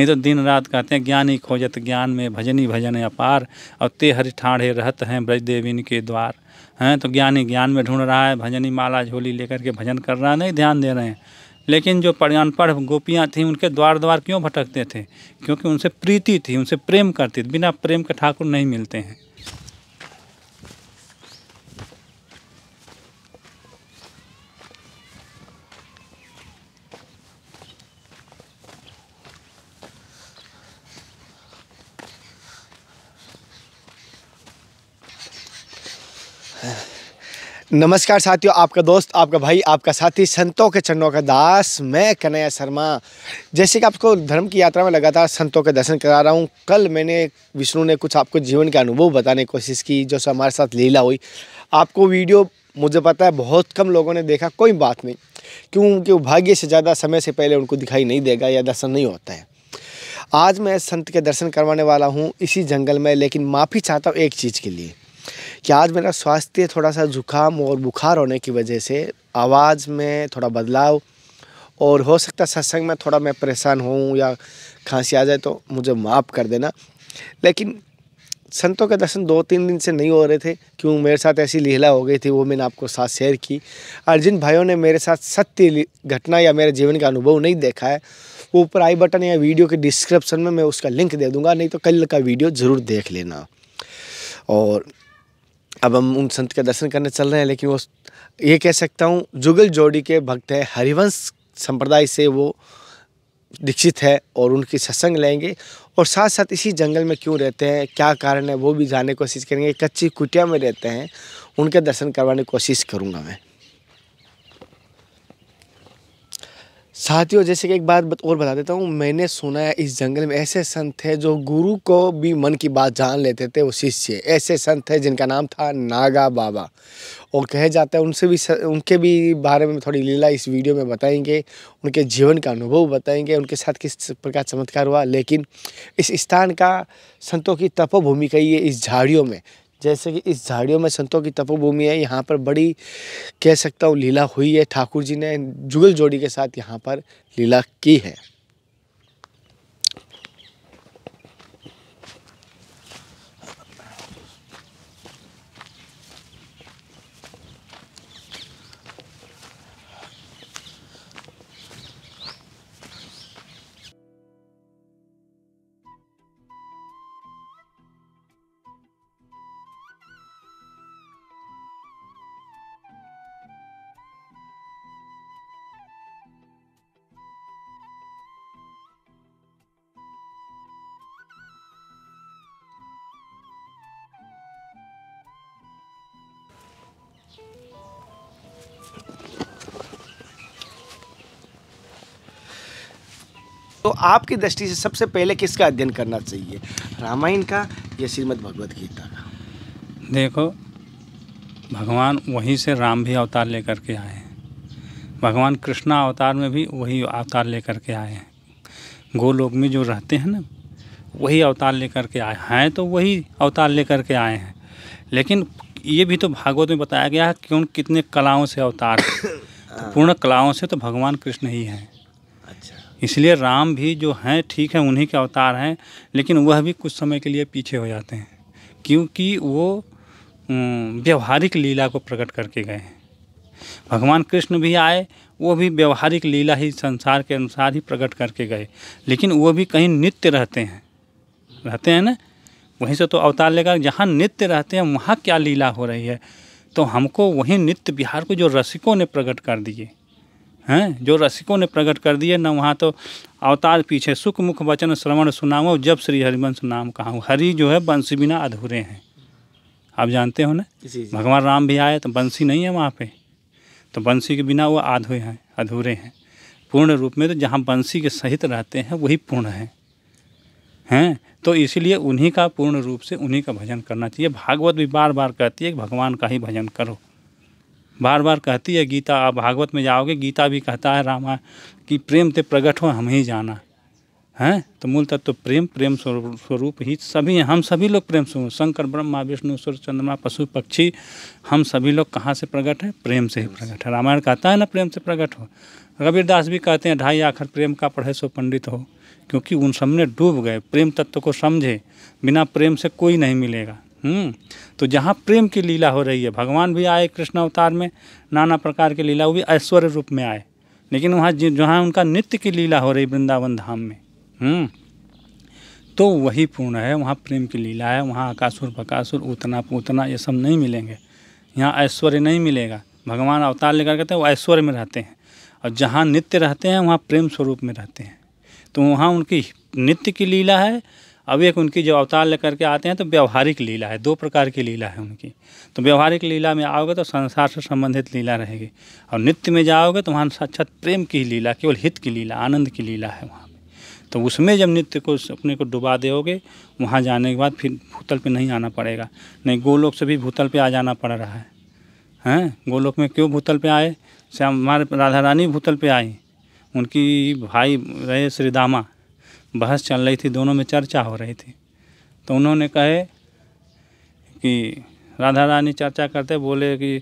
नहीं तो दिन रात कहते हैं ज्ञान ही खोजत ज्ञान में भजन ही भजन है अपार और ते हरि ठाढ़े रहत हैं ब्रज देवीन के द्वार हैं तो ज्ञान ही ज्ञान में ढूंढ रहा है भजन ही माला झोली लेकर के भजन कर रहा है नहीं ध्यान दे रहे हैं लेकिन जो पढ़ गोपियाँ थीं उनके द्वार द्वार क्यों भटकते थे क्योंकि उनसे प्रीति थी उनसे प्रेम करती थी बिना प्रेम के ठाकुर नहीं मिलते हैं नमस्कार साथियों आपका दोस्त आपका भाई आपका साथी संतों के चरणों का दास मैं कन्हैया शर्मा जैसे कि आपको धर्म की यात्रा में लगातार संतों के दर्शन करा रहा हूँ कल मैंने विष्णु ने कुछ आपको जीवन के अनुभव बताने की कोशिश की जो हमारे साथ लीला हुई आपको वीडियो मुझे पता है बहुत कम लोगों ने देखा कोई बात नहीं क्योंकि वो भाग्य से ज़्यादा समय से पहले उनको दिखाई नहीं देगा या दर्शन नहीं होता है आज मैं संत के दर्शन करवाने वाला हूँ इसी जंगल में लेकिन माफ़ी चाहता हूँ एक चीज़ के लिए कि आज मेरा स्वास्थ्य थोड़ा सा जुकाम और बुखार होने की वजह से आवाज़ में थोड़ा बदलाव और हो सकता सत्संग में थोड़ा मैं परेशान हूँ या खांसी आ जाए तो मुझे माफ़ कर देना लेकिन संतों के दर्शन दो तीन दिन से नहीं हो रहे थे क्यों मेरे साथ ऐसी लीला हो गई थी वो मैंने आपको साथ शेयर की और जिन भाइयों ने मेरे साथ सत्य घटना या मेरे जीवन का अनुभव नहीं देखा है वो ऊपर आई बटन या वीडियो के डिस्क्रिप्शन में मैं उसका लिंक दे दूंगा नहीं तो कल का वीडियो ज़रूर देख लेना और अब हम उन संत का दर्शन करने चल रहे हैं लेकिन वो ये कह सकता हूँ जुगल जोड़ी के भक्त है हरिवंश संप्रदाय से वो दीक्षित है और उनकी सत्संग लेंगे और साथ साथ इसी जंगल में क्यों रहते हैं क्या कारण है वो भी जानने की कोशिश करेंगे कच्ची कुटिया में रहते हैं उनके दर्शन करवाने की कोशिश करूँगा मैं साथियों जैसे कि एक बात और बता देता हूँ मैंने सुना है इस जंगल में ऐसे संत थे जो गुरु को भी मन की बात जान लेते थे वो शिष्य ऐसे संत थे जिनका नाम था नागा बाबा और कहे जाता है उनसे भी सर, उनके भी बारे में थोड़ी लीला इस वीडियो में बताएंगे उनके जीवन का अनुभव बताएंगे उनके साथ किस प्रकार चमत्कार हुआ लेकिन इस स्थान का संतों की तपोभूमि कही है इस झाड़ियों में जैसे कि इस झाड़ियों में संतों की तपोभूमि है यहाँ पर बड़ी कह सकता हूँ लीला हुई है ठाकुर जी ने जुगल जोड़ी के साथ यहाँ पर लीला की है तो आपकी दृष्टि से सबसे पहले किसका अध्ययन करना चाहिए रामायण का या श्रीमद भगवत गीता का देखो भगवान वहीं से राम भी अवतार लेकर के आए हैं भगवान कृष्णा अवतार में भी वही अवतार लेकर के आए हैं गोलोक में जो रहते हैं ना वही अवतार लेकर के आए हैं तो वही अवतार लेकर के आए हैं लेकिन ये भी तो भागवत में बताया गया है कि उन कितने कलाओं से अवतार तो हाँ। पूर्ण कलाओं से तो भगवान कृष्ण ही हैं अच्छा इसलिए राम भी जो हैं ठीक है उन्हीं के अवतार हैं लेकिन वह भी कुछ समय के लिए पीछे हो जाते हैं क्योंकि वो व्यवहारिक लीला को प्रकट करके गए हैं भगवान कृष्ण भी आए वो भी व्यवहारिक लीला ही संसार के अनुसार ही प्रकट करके गए लेकिन वो भी कहीं नित्य रहते हैं रहते हैं ना वहीं से तो अवतार लेगा जहाँ नित्य रहते हैं वहाँ क्या लीला हो रही है तो हमको वहीं नित्य बिहार को जो रसिकों ने प्रकट कर दिए हैं जो रसिकों ने प्रकट कर दिए ना वहाँ तो अवतार पीछे सुख मुख वचन श्रवण सुनाओ जब श्री हरिवंश नाम कहा हरि जो है बंसी बिना अधूरे हैं आप जानते हो ना भगवान राम भी आए तो बंसी नहीं है वहाँ पे तो बंसी के बिना वो आधे हैं अधूरे हैं पूर्ण रूप में तो जहाँ बंसी के सहित रहते हैं वही पूर्ण हैं हैं तो इसीलिए उन्हीं का पूर्ण रूप से उन्हीं का भजन करना चाहिए भागवत भी बार बार कहती है कि भगवान का ही भजन करो बार बार कहती है गीता आप भागवत में जाओगे गीता भी कहता है रामा कि प्रेम ते प्रगट हो हम ही जाना हैं तो मूल तत्व तो प्रेम प्रेम स्वरूप ही सभी हम सभी लोग प्रेम स्वरूप शंकर ब्रह्मा विष्णु सूर्य चंद्रमा पशु पक्षी हम सभी लोग कहाँ से प्रकट है प्रेम से ही प्रकट है रामायण कहता है ना प्रेम से प्रकट हो रविदास भी कहते हैं ढाई आखर प्रेम का पढ़े सो पंडित हो क्योंकि उन सब ने डूब गए प्रेम तत्व को समझे बिना प्रेम से कोई नहीं मिलेगा हम्म, तो जहाँ प्रेम की लीला हो रही है भगवान भी आए कृष्ण अवतार में नाना प्रकार की लीला वो भी ऐश्वर्य रूप में आए लेकिन वहाँ जहाँ उनका नित्य की लीला हो रही वृंदावन धाम में हम्म, तो वही पूर्ण है वहाँ प्रेम की लीला है वहाँ आकाशुर बकासुर उतना पूतना ये सब नहीं मिलेंगे यहाँ ऐश्वर्य नहीं मिलेगा भगवान अवतार लेकर कहते हैं तो वो ऐश्वर्य में रहते हैं और जहाँ नित्य रहते हैं वहाँ प्रेम स्वरूप में रहते हैं तो वहाँ उनकी नित्य की लीला है अब एक उनकी जो अवतार लेकर के आते हैं तो व्यवहारिक लीला है दो प्रकार की लीला है उनकी तो व्यवहारिक लीला में आओगे तो संसार से संबंधित लीला रहेगी और नित्य में जाओगे तो वहाँ साक्षात अच्छा प्रेम की लीला केवल हित की लीला आनंद की लीला है वहाँ तो उसमें जब नित्य को अपने को डुबा दोगे वहाँ जाने के बाद फिर भूतल पर नहीं आना पड़ेगा नहीं गोलोक से भी भूतल पर आ जाना पड़ रहा है हैं गोलोक में क्यों भूतल पर आए श्याम हमारे राधा रानी भूतल पर आई उनकी भाई रहे श्रीदामा बहस चल रही थी दोनों में चर्चा हो रही थी तो उन्होंने कहे कि राधा रानी चर्चा करते बोले कि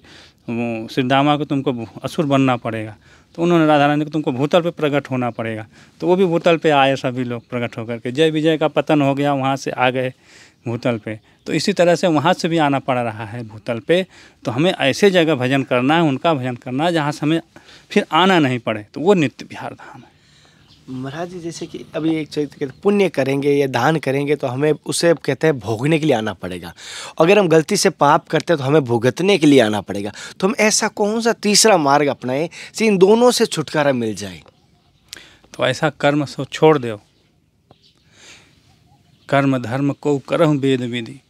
श्रीदामा को तुमको असुर बनना पड़ेगा तो उन्होंने राधा रानी को तुमको भूतल पे प्रकट होना पड़ेगा तो वो भी भूतल पे आए सभी लोग प्रकट होकर के जय विजय का पतन हो गया वहाँ से आ गए भूतल पे तो इसी तरह से वहाँ से भी आना पड़ रहा है भूतल पे तो हमें ऐसे जगह भजन करना है उनका भजन करना है जहाँ से हमें फिर आना नहीं पड़े तो वो नित्य बिहार धाम है महाराज जी जैसे कि अभी एक चीज कहते पुण्य करेंगे या दान करेंगे तो हमें उसे कहते हैं भोगने के लिए आना पड़ेगा अगर हम गलती से पाप करते हैं तो हमें भुगतने के लिए आना पड़ेगा तो हम ऐसा कौन सा तीसरा मार्ग अपनाएं से इन दोनों से छुटकारा मिल जाए तो ऐसा कर्म सो छोड़ दो कर्म धर्म को करहु वेद विधि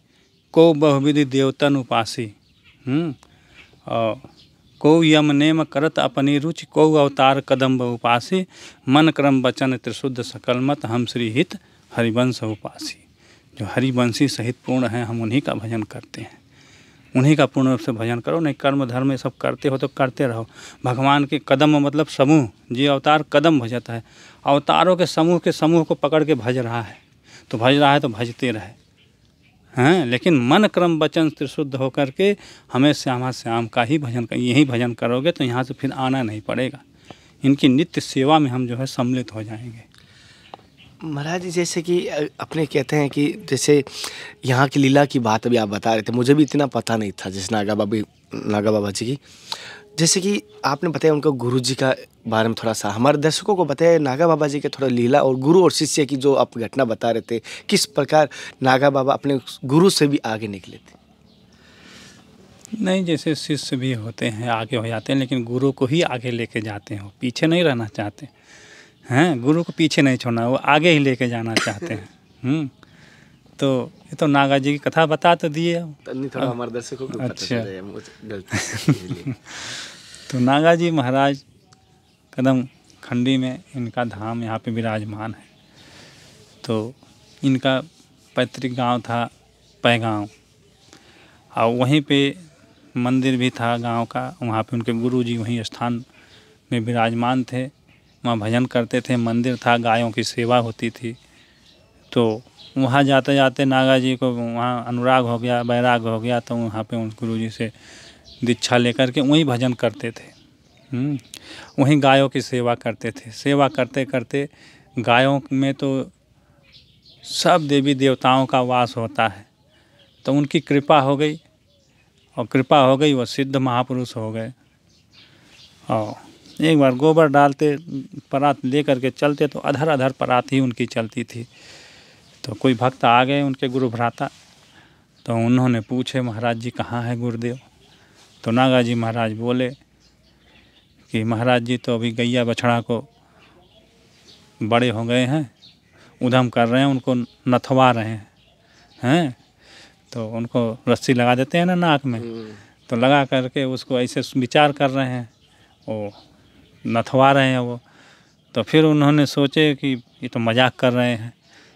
को बहुविधि देवतन उपासी हम्म, और को यम नेम करत अपनी रुचि को अवतार कदम्ब उपासी मन क्रम वचन त्रिशुद्ध सकलमत हम श्री हित हरिवंश उपासी जो हरिवंशी सहित पूर्ण हैं हम उन्हीं का भजन करते हैं उन्हीं का पूर्ण रूप से भजन करो नहीं कर्म धर्म सब करते हो तो करते रहो भगवान के कदम मतलब समूह जी अवतार कदम भजता है अवतारों के समूह के समूह को पकड़ के भज रहा है तो भज रहा है तो भजते रहे हैं लेकिन मन क्रम वचन त्रिशुद्ध शुद्ध होकर के हमें श्यामा श्याम का ही भजन कर यही भजन करोगे तो यहाँ से फिर आना नहीं पड़ेगा इनकी नित्य सेवा में हम जो है सम्मिलित हो जाएंगे महाराज जैसे कि अपने कहते हैं कि जैसे यहाँ की लीला की बात अभी आप बता रहे थे मुझे भी इतना पता नहीं था जैसे नागा बाबी नागा बाबा जी की जैसे कि आपने बताया उनका गुरु जी का बारे में थोड़ा सा हमारे दर्शकों को बताया नागा बाबा जी के थोड़ा लीला और गुरु और शिष्य की जो आप घटना बता रहे थे किस प्रकार नागा बाबा अपने गुरु से भी आगे निकले थे नहीं जैसे शिष्य भी होते हैं आगे हो जाते हैं लेकिन गुरु को ही आगे लेके जाते हैं पीछे नहीं रहना चाहते हैं गुरु को पीछे नहीं छोड़ना वो आगे ही लेके जाना चाहते हैं हम्म। तो ये तो नागा जी की कथा बता तो दिए थोड़ा हाँ। हमारे दर्शकों को अच्छा तो नागा जी महाराज कदम खंडी में इनका धाम यहाँ पे विराजमान है तो इनका पैतृक गांव था पैगाँव और वहीं पे मंदिर भी था गांव का वहाँ पे उनके गुरु जी वहीं स्थान में विराजमान थे वहाँ भजन करते थे मंदिर था गायों की सेवा होती थी तो वहाँ जाते जाते नागा जी को वहाँ अनुराग हो गया बैराग हो गया तो वहाँ पे उन गुरु जी से दीक्षा लेकर के वहीं भजन करते थे हम्म, वहीं गायों की सेवा करते थे सेवा करते करते गायों में तो सब देवी देवताओं का वास होता है तो उनकी कृपा हो गई और कृपा हो गई वह सिद्ध महापुरुष हो गए और एक बार गोबर डालते परात ले करके चलते तो अधर अधर परात ही उनकी चलती थी तो कोई भक्त आ गए उनके गुरु भ्राता तो उन्होंने पूछे महाराज जी कहाँ है गुरुदेव तो नागा जी महाराज बोले कि महाराज जी तो अभी गैया बछड़ा को बड़े हो गए हैं उधम कर रहे हैं उनको नथवा रहे हैं हैं तो उनको रस्सी लगा देते हैं ना नाक में हम्म। तो लगा करके उसको ऐसे विचार कर रहे हैं वो नथवा रहे हैं वो तो फिर उन्होंने सोचे कि ये तो मजाक कर रहे हैं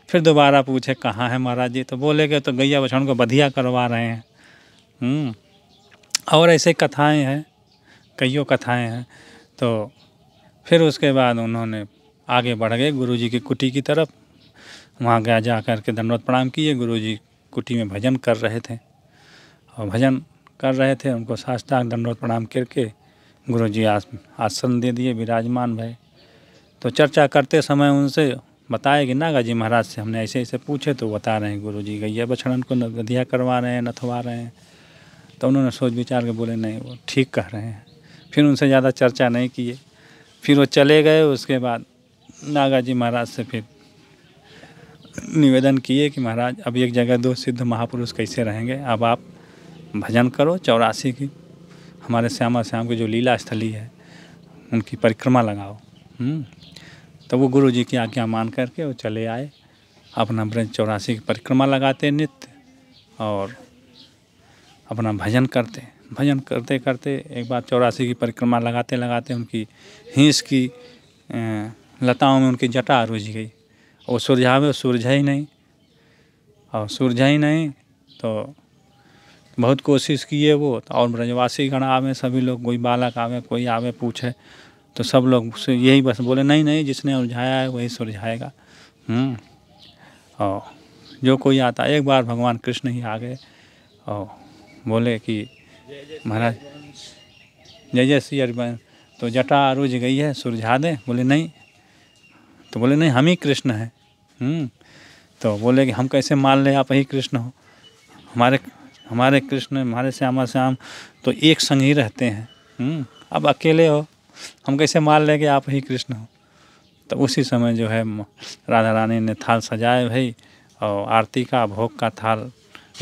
फिर दोबारा पूछे कहाँ है महाराज जी तो बोले गए तो गैया बछड़ों को बधिया करवा रहे हैं हम्म। और ऐसे कथाएं हैं कईयों कथाएं हैं तो फिर उसके बाद उन्होंने आगे बढ़ गए गुरु जी की कुटी की तरफ वहाँ गया जा कर के दंडवत प्रणाम किए गुरु जी कुटी में भजन कर रहे थे और भजन कर रहे थे उनको साष्टांग दंडवत प्रणाम करके गुरु जी आसन दे दिए विराजमान भय तो चर्चा करते समय उनसे बताया कि नागा जी महाराज से हमने ऐसे ऐसे पूछे तो बता रहे हैं गुरु जी गैया बछड़न को नदिया करवा रहे हैं नथवा रहे हैं तो उन्होंने सोच विचार के बोले नहीं वो ठीक कह रहे हैं फिर उनसे ज़्यादा चर्चा नहीं किए फिर वो चले गए उसके बाद नागा जी महाराज से फिर निवेदन किए कि महाराज अब एक जगह दो सिद्ध महापुरुष कैसे रहेंगे अब आप भजन करो चौरासी की हमारे श्यामा श्याम की जो लीला स्थली है उनकी परिक्रमा लगाओ हम्म। तो वो गुरु जी की आज्ञा मान करके वो चले आए अपना ब्रज चौरासी की परिक्रमा लगाते नित्य और अपना भजन करते भजन करते करते एक बार चौरासी की परिक्रमा लगाते लगाते उनकी हिंस की लताओं में उनकी जटा रुझ गई वो सुरझावे सुरझा ही नहीं और सुरझा ही नहीं तो बहुत कोशिश किए वो तो और ब्रजवासी गण आवे सभी लोग कोई बालक आवे कोई आवे पूछे तो सब लोग से यही बस बोले नहीं नहीं जिसने उलझाया है वही सुलझाएगा हम्म। और जो कोई आता एक बार भगवान कृष्ण ही आ गए और बोले कि महाराज जय जय श्री हरिवंश तो जटा अरुज गई है सुलझा दे बोले नहीं तो बोले नहीं हम ही कृष्ण हैं हम्म। तो बोले कि हम कैसे मान लें आप ही कृष्ण हो हमारे हमारे कृष्ण हमारे श्यामा श्याम तो एक संग ही रहते हैं हम्म। अब अकेले हो हम कैसे मान लें कि आप ही कृष्ण हो तो उसी समय जो है राधा रानी ने थाल सजाए भाई और आरती का भोग का थाल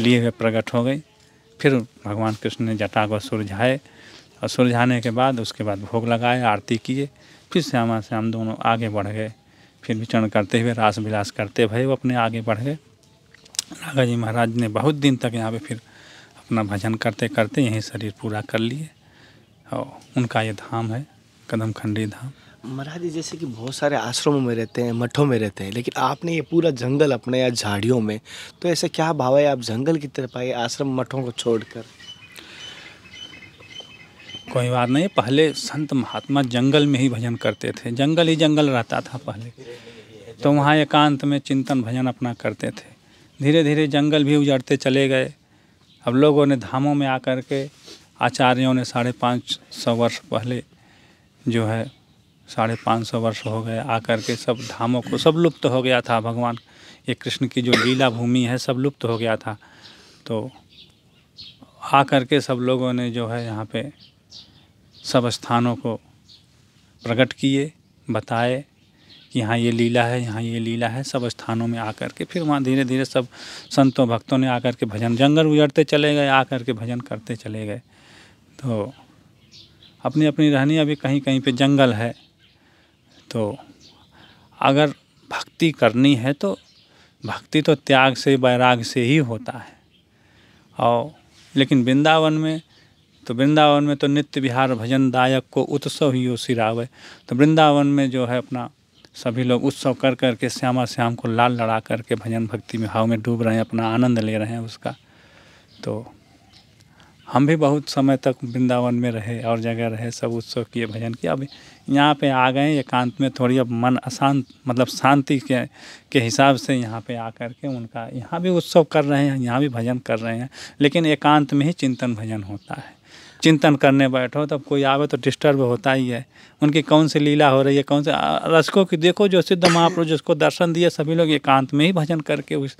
लिए हुए प्रकट हो गई फिर भगवान कृष्ण ने जटा को सुलझाए और सुलझाने के बाद उसके बाद भोग लगाए आरती किए फिर श्यामा श्याम दोनों आगे बढ़ गए फिर विचरण करते हुए रास विलास करते भाई वो अपने आगे बढ़ गए नागा जी महाराज ने बहुत दिन तक यहाँ पे फिर अपना भजन करते करते यहीं शरीर पूरा कर लिए और उनका ये धाम है कदम खंडी धाम महाराज जी जैसे कि बहुत सारे आश्रमों में रहते हैं मठों में रहते हैं लेकिन आपने ये पूरा जंगल अपने या झाड़ियों में तो ऐसे क्या भाव है आप जंगल की तरफ आए आश्रम मठों को छोड़कर कोई बात नहीं पहले संत महात्मा जंगल में ही भजन करते थे जंगल ही जंगल रहता था पहले तो वहाँ एकांत में चिंतन भजन अपना करते थे धीरे धीरे जंगल भी उजड़ते चले गए अब लोगों ने धामों में आकर के आचार्यों ने साढ़े पाँच सौ वर्ष पहले जो है साढ़े पाँच सौ वर्ष हो गए आकर के सब धामों को सब लुप्त तो हो गया था भगवान ये कृष्ण की जो लीला भूमि है सब लुप्त तो हो गया था तो आ कर के सब लोगों ने जो है यहाँ पे सब स्थानों को प्रकट किए बताए कि यहाँ ये लीला है यहाँ ये लीला है सब स्थानों में आकर के फिर वहाँ धीरे धीरे सब संतों भक्तों ने आकर के भजन जंगल उजड़ते चले गए आकर के भजन करते चले गए तो अपनी अपनी रहनी अभी कहीं कहीं पे जंगल है तो अगर भक्ति करनी है तो भक्ति तो त्याग से बैराग से ही होता है और लेकिन वृंदावन में तो वृंदावन में तो नित्य विहार भजन दायक को उत्सव ही वो सिरावे तो वृंदावन में जो है अपना सभी लोग उत्सव कर कर के श्यामा श्याम को लाल लड़ा करके भजन भक्ति में भाव में डूब रहे हैं अपना आनंद ले रहे हैं उसका तो हम भी बहुत समय तक वृंदावन में रहे और जगह रहे सब उत्सव किए भजन किए अब यहाँ पे आ गए एकांत में थोड़ी अब मन अशांत मतलब शांति के के हिसाब से यहाँ पे आ कर के उनका यहाँ भी उत्सव कर रहे हैं यहाँ भी भजन कर रहे हैं लेकिन एकांत में ही चिंतन भजन होता है चिंतन करने बैठो तब कोई आवे तो डिस्टर्ब होता ही है उनकी कौन सी लीला हो रही है कौन से रसकों की देखो जो सिद्ध महाप्रभु जिसको दर्शन दिए सभी लोग एकांत में ही भजन करके उस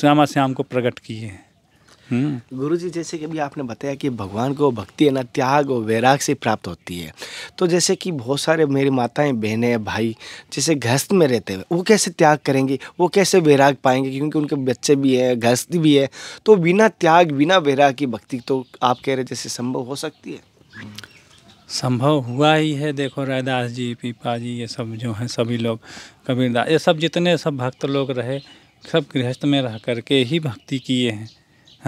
श्यामा श्याम को प्रकट किए हैं हम्म। गुरु जी जैसे कि अभी आपने बताया कि भगवान को भक्ति है ना त्याग और वैराग से प्राप्त होती है तो जैसे कि बहुत सारे मेरी माताएं बहनें भाई जैसे गृहस्थ में रहते हैं वो कैसे त्याग करेंगे वो कैसे वैराग पाएंगे क्योंकि उनके बच्चे भी हैं गृहस्थ भी है तो बिना त्याग बिना वैराग की भक्ति तो आप कह रहे जैसे संभव हो सकती है संभव हुआ ही है देखो रैदास जी पीपा जी ये सब जो हैं सभी लोग कबीरदास ये सब जितने सब भक्त लोग रहे सब गृहस्थ में रह करके ही भक्ति किए हैं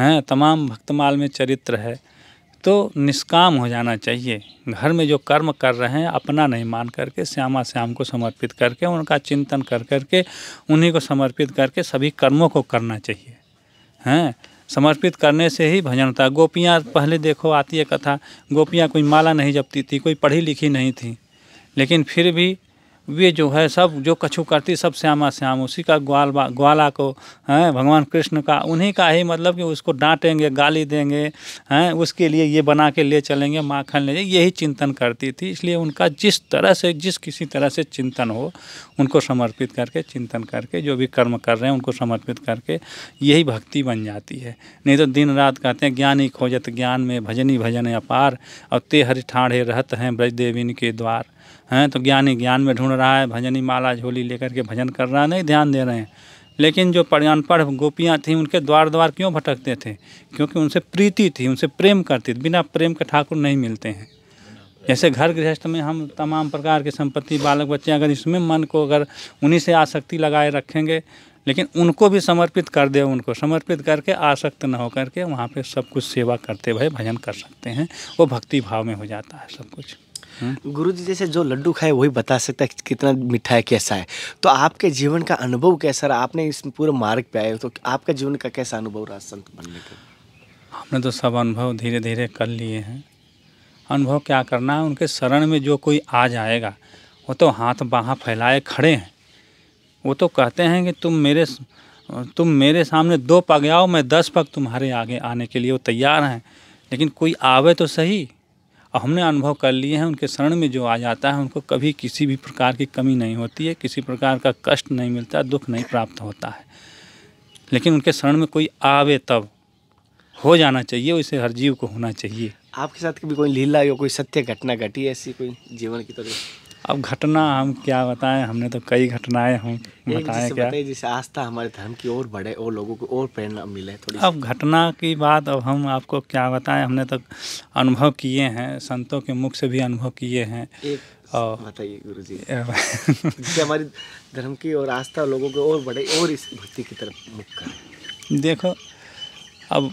हैं तमाम भक्तमाल में चरित्र है तो निष्काम हो जाना चाहिए घर में जो कर्म कर रहे हैं अपना नहीं मान करके श्यामा श्याम को समर्पित करके उनका चिंतन कर करके उन्हीं को समर्पित करके सभी कर्मों को करना चाहिए हैं समर्पित करने से ही भजन होता है गोपियाँ पहले देखो आती है कथा गोपियाँ कोई माला नहीं जपती थी कोई पढ़ी लिखी नहीं थी लेकिन फिर भी वे जो है सब जो कछु करती सब श्यामा श्याम उसी का ग्वाल ग्वाला को हैं भगवान कृष्ण का उन्हीं का ही मतलब कि उसको डांटेंगे गाली देंगे हैं उसके लिए ये बना के ले चलेंगे माखन ले यही चिंतन करती थी इसलिए उनका जिस तरह से जिस किसी तरह से चिंतन हो उनको समर्पित करके चिंतन करके जो भी कर्म कर रहे हैं उनको समर्पित करके यही भक्ति बन जाती है नहीं तो दिन रात कहते हैं ज्ञानी खोजत ज्ञान में भजनी भजन अपार और ते हरि ठाढ़े रहत हैं ब्रजदेविन के द्वार हैं तो ज्ञानी ज्ञान में ढूंढ रहा है भजनी माला झोली लेकर के भजन कर रहा है नहीं ध्यान दे रहे हैं लेकिन जो पढ़ गोपियाँ थीं उनके द्वार द्वार क्यों भटकते थे क्योंकि उनसे प्रीति थी उनसे प्रेम करती थी बिना प्रेम के ठाकुर नहीं मिलते हैं जैसे घर गृहस्थ में हम तमाम प्रकार के संपत्ति बालक बच्चे अगर इसमें मन को अगर उन्हीं से आसक्ति लगाए रखेंगे लेकिन उनको भी समर्पित कर दे उनको समर्पित करके आसक्त न होकर के वहाँ पे सब कुछ सेवा करते हुए भजन कर सकते हैं वो भक्ति भाव में हो जाता है सब कुछ गुरु जी जैसे जो लड्डू खाए वही बता सकता है कितना मिठाई है कैसा है तो आपके जीवन का अनुभव कैसा रहा आपने इस पूरे मार्ग पे आए तो आपका जीवन का कैसा अनुभव रहा संत बनने का हमने तो सब अनुभव धीरे धीरे कर लिए हैं अनुभव क्या करना है उनके शरण में जो कोई आ जाएगा वो तो हाथ बाहाँ फैलाए खड़े हैं वो तो कहते हैं कि तुम मेरे तुम मेरे सामने दो पग आओ मैं दस पग तुम्हारे आगे आने के लिए वो तैयार हैं लेकिन कोई आवे तो सही और हमने अनुभव कर लिए हैं उनके शरण में जो आ जाता है उनको कभी किसी भी प्रकार की कमी नहीं होती है किसी प्रकार का कष्ट नहीं मिलता दुख नहीं प्राप्त होता है लेकिन उनके शरण में कोई आवे तब हो जाना चाहिए वैसे हर जीव को होना चाहिए आपके साथ कभी कोई लीला या कोई सत्य घटना घटी ऐसी कोई जीवन की तरफ अब घटना हम क्या बताएं हमने तो कई घटनाएं हम बताएं क्या जिससे आस्था हमारे धर्म की और बढ़े और लोगों को और प्रेरणा मिले थोड़ी अब घटना की बात अब हम आपको क्या बताएं हमने तो अनुभव किए हैं संतों के मुख से भी अनुभव किए हैं और बताइए गुरु जी जिससे हमारी धर्म की और आस्था लोगों को और बढ़े और इस भक्ति की तरफ मुख करें देखो अब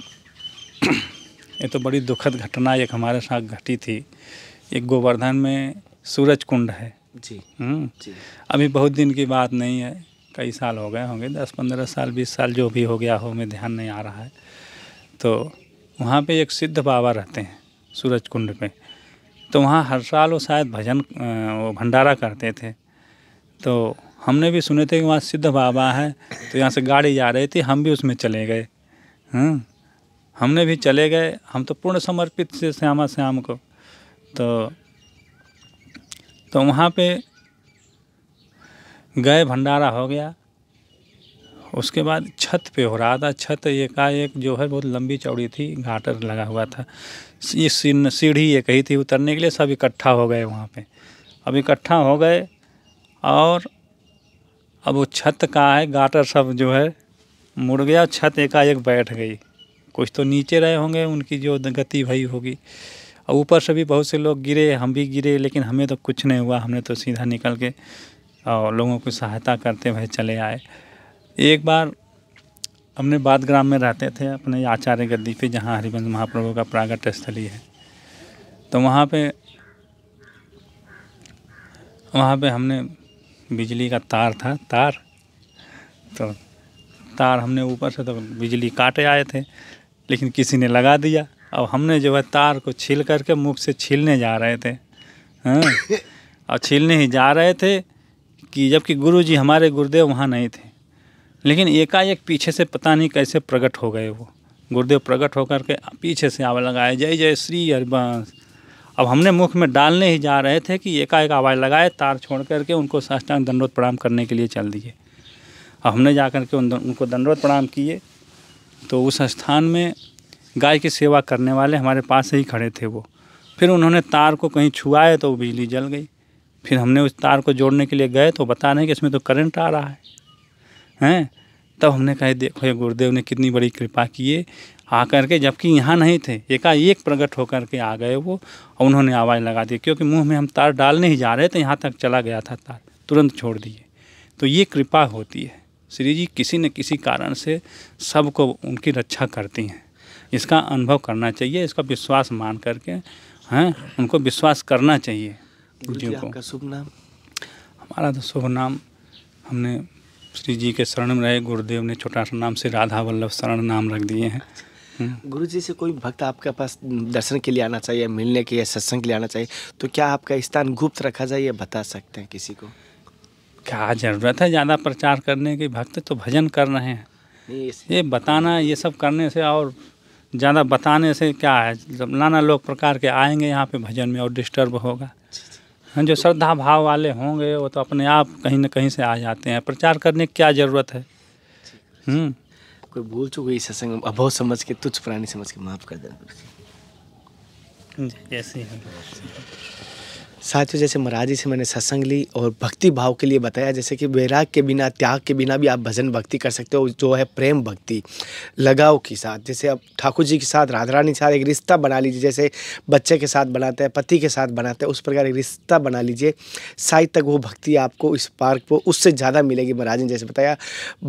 ये तो बड़ी दुखद घटना एक हमारे साथ घटी थी एक गोवर्धन में सूरज कुंड है जी हम्म अभी बहुत दिन की बात नहीं है कई साल हो गए होंगे दस पंद्रह साल बीस साल जो भी हो गया हो में ध्यान नहीं आ रहा है तो वहाँ पे एक सिद्ध बाबा रहते हैं सूरज कुंड पे तो वहाँ हर साल वो शायद भजन वो भंडारा करते थे तो हमने भी सुने थे कि वहाँ सिद्ध बाबा है तो यहाँ से गाड़ी जा रही थी हम भी उसमें चले गए हम्म। हमने भी चले गए हम तो पूर्ण समर्पित से श्यामा श्याम को तो तो वहाँ पे गए भंडारा हो गया उसके बाद छत पे हो रहा था छत एकाएक जो है बहुत लंबी चौड़ी थी घाटर लगा हुआ था ये सीढ़ी एक ही थी उतरने के लिए सब इकट्ठा हो गए वहाँ पे अब इकट्ठा हो गए और अब वो छत का है गाटर सब जो है मुड़ गया छत एकाएक बैठ गई कुछ तो नीचे रहे होंगे उनकी जो गति भई होगी और ऊपर से भी बहुत से लोग गिरे हम भी गिरे लेकिन हमें तो कुछ नहीं हुआ हमने तो सीधा निकल के और लोगों को सहायता करते भाई चले आए एक बार हमने बाद ग्राम में रहते थे अपने आचार्य गद्दी पे जहाँ हरिवंश महाप्रभु का प्रागट स्थली है तो वहाँ पे वहाँ पे हमने बिजली का तार था तार तो तार हमने ऊपर से तो बिजली काटे आए थे लेकिन किसी ने लगा दिया और हमने जो है तार को छील करके मुख से छीलने जा रहे थे हाँ और छीलने ही जा रहे थे कि जबकि गुरु जी हमारे गुरुदेव वहाँ नहीं थे लेकिन एकाएक पीछे से पता नहीं कैसे प्रकट हो गए वो गुरुदेव प्रकट होकर के पीछे से आवाज़ लगाए जय जय श्री हरिवंश अब हमने मुख में डालने ही जा रहे थे कि एकाएक आवाज़ लगाए तार छोड़ करके उनको साष्टांग दंडोत प्रणाम करने के लिए चल दिए और हमने जा कर के उन, उनको दंडोत प्रणाम किए तो उस स्थान में गाय की सेवा करने वाले हमारे पास ही खड़े थे वो फिर उन्होंने तार को कहीं है तो बिजली जल गई फिर हमने उस तार को जोड़ने के लिए गए तो बता रहे कि इसमें तो करंट आ रहा है हैं तब हमने कहे देखो ये गुरुदेव ने कितनी बड़ी कृपा की है आ कर के जबकि यहाँ नहीं थे एकाएक प्रकट होकर के आ गए वो और उन्होंने आवाज़ लगा दी क्योंकि मुँह में हम तार डालने ही जा रहे थे यहाँ तक चला गया था तार तुरंत छोड़ दिए तो ये कृपा होती है श्री जी किसी न किसी कारण से सबको उनकी रक्षा करती हैं इसका अनुभव करना चाहिए इसका विश्वास मान करके हैं उनको विश्वास करना चाहिए जी को शुभ नाम हमारा तो शुभ नाम हमने श्री जी के शरण में रहे गुरुदेव ने छोटा सा नाम से राधा वल्लभ शरण नाम रख दिए हैं अच्छा। गुरु जी से कोई भक्त आपके पास दर्शन के लिए आना चाहिए मिलने के लिए सत्संग के लिए आना चाहिए तो क्या आपका स्थान गुप्त रखा जाए ये बता सकते हैं किसी को क्या ज़रूरत है ज़्यादा प्रचार करने की भक्त तो भजन कर रहे हैं ये बताना ये सब करने से और ज़्यादा बताने से क्या है जब नाना लोग प्रकार के आएंगे यहाँ पे भजन में और डिस्टर्ब होगा हाँ जो श्रद्धा भाव वाले होंगे वो तो अपने आप कहीं ना कहीं से आ जाते हैं प्रचार करने की क्या ज़रूरत है हम्म। कोई भूल चुक गई सत्संग अभव समझ के तुच्छ प्राणी समझ के माफ़ कर देना ऐसे ही साथियों जैसे महाराज जी से मैंने सत्संग ली और भक्ति भाव के लिए बताया जैसे कि वैराग के बिना त्याग के बिना भी आप भजन भक्ति कर सकते हो जो है प्रेम भक्ति लगाव के साथ जैसे आप ठाकुर जी के साथ राधा रानी के साथ एक रिश्ता बना लीजिए जैसे बच्चे के साथ बनाते हैं पति के साथ बनाते हैं उस प्रकार एक रिश्ता बना लीजिए शायद तक वो भक्ति आपको इस पार्क को उससे ज़्यादा मिलेगी महाराज ने जैसे बताया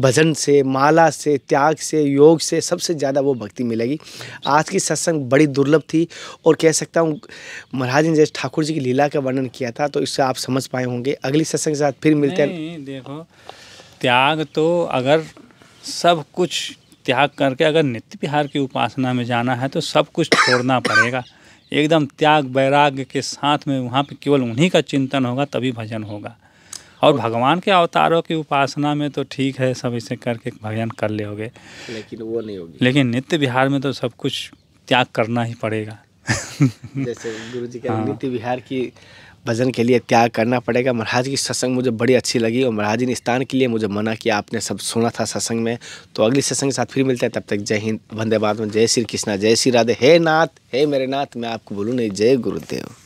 भजन से माला से त्याग से योग से सबसे ज़्यादा वो भक्ति मिलेगी आज की सत्संग बड़ी दुर्लभ थी और कह सकता हूँ महाराज ने जैसे ठाकुर जी की लीला का वर्णन किया था तो इससे आप समझ पाए होंगे अगली सत्संग के साथ फिर मिलते हैं देखो त्याग तो अगर सब कुछ त्याग करके अगर नित्य विहार की उपासना में जाना है तो सब कुछ छोड़ना पड़ेगा एकदम त्याग वैराग्य के साथ में वहाँ पे केवल उन्हीं का चिंतन होगा तभी भजन होगा और भगवान के अवतारों की उपासना में तो ठीक है सब इसे करके भजन कर लोगे लेकिन वो नहीं होगी लेकिन नित्य विहार में तो सब कुछ त्याग करना ही पड़ेगा जैसे गुरु जी का हाँ। नीति विहार की भजन के लिए त्याग करना पड़ेगा महाराज की सत्संग मुझे बड़ी अच्छी लगी और महाराज ने स्थान के लिए मुझे मना किया आपने सब सुना था सत्संग में तो अगली सत्संग के साथ फिर मिलते हैं तब तक जय हिंद वंदे भारत में जय श्री कृष्णा जय श्री राधे हे नाथ हे मेरे नाथ मैं आपको बोलूँ नहीं जय गुरुदेव